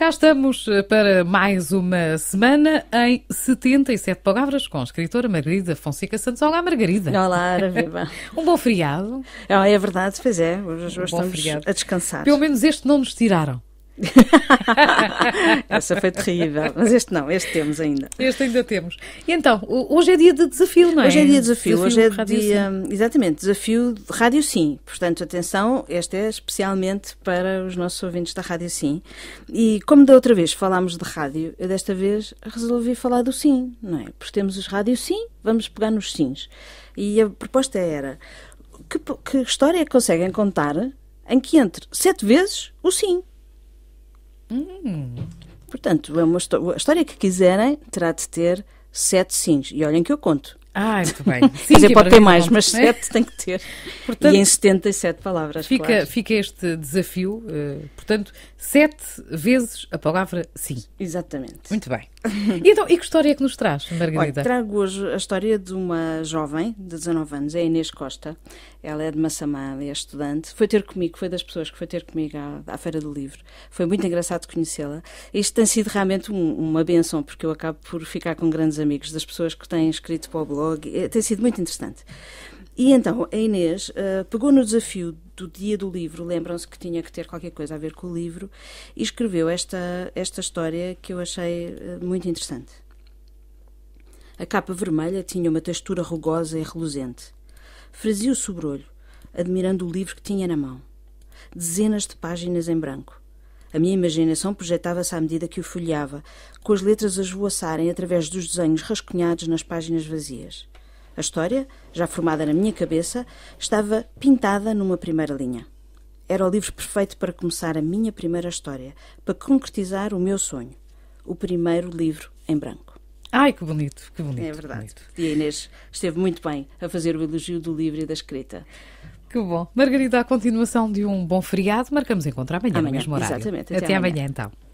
Cá estamos eh, para mais uma semana em 77 palavras com a escritora Margarida Fonseca Santos. Olá, Margarida. Olá, Viva. um bom feriado. É, é verdade, pois é. Hoje, um estamos feriado. a descansar. Pelo menos este não nos tiraram. Essa foi terrível, mas este não, este temos ainda. Este ainda temos. E então, hoje é dia de desafio, não é? Hoje é dia de desafio, desafio hoje é de dia. Sim. Exatamente, desafio de Rádio Sim. Portanto, atenção, este é especialmente para os nossos ouvintes da Rádio Sim. E como da outra vez falámos de rádio, eu desta vez resolvi falar do Sim, não é? Porque temos os Rádio Sim, vamos pegar nos Sims. E a proposta era. Que, que história é conseguem contar em que entre sete vezes o sim? Hum. Portanto, é uma, a história que quiserem terá de ter sete sims. E olhem que eu conto. Ah, muito bem. Sim, Quer dizer, é pode ter mais, mas é. sete tem que ter. Portanto, e em 77 palavras, fica, claro. Fica este desafio. Eh, portanto, sete vezes a palavra sim. Exatamente. Muito bem. e então, e que história é que nos traz, Margarida? Olha, trago hoje a história de uma jovem de 19 anos, é Inês Costa. Ela é de Massamá, é estudante. Foi ter comigo, foi das pessoas que foi ter comigo à, à Feira do Livro. Foi muito engraçado conhecê-la. Isto tem sido realmente um, uma benção, porque eu acabo por ficar com grandes amigos das pessoas que têm escrito para o blog. É, tem sido muito interessante. E então, a Inês uh, pegou no desafio do dia do livro, lembram-se que tinha que ter qualquer coisa a ver com o livro, e escreveu esta, esta história que eu achei eh, muito interessante. A capa vermelha tinha uma textura rugosa e reluzente. Frazia o sobrolho, admirando o livro que tinha na mão. Dezenas de páginas em branco. A minha imaginação projetava-se à medida que o folheava, com as letras a esvoaçarem através dos desenhos rascunhados nas páginas vazias. A história, já formada na minha cabeça, estava pintada numa primeira linha. Era o livro perfeito para começar a minha primeira história, para concretizar o meu sonho. O primeiro livro em branco. Ai, que bonito, que bonito. É verdade. Bonito. E a Inês esteve muito bem a fazer o elogio do livro e da escrita. Que bom. Margarida, a continuação de um bom feriado, marcamos encontrar amanhã, amanhã no mesmo horário. Exatamente. Até, até amanhã. amanhã, então.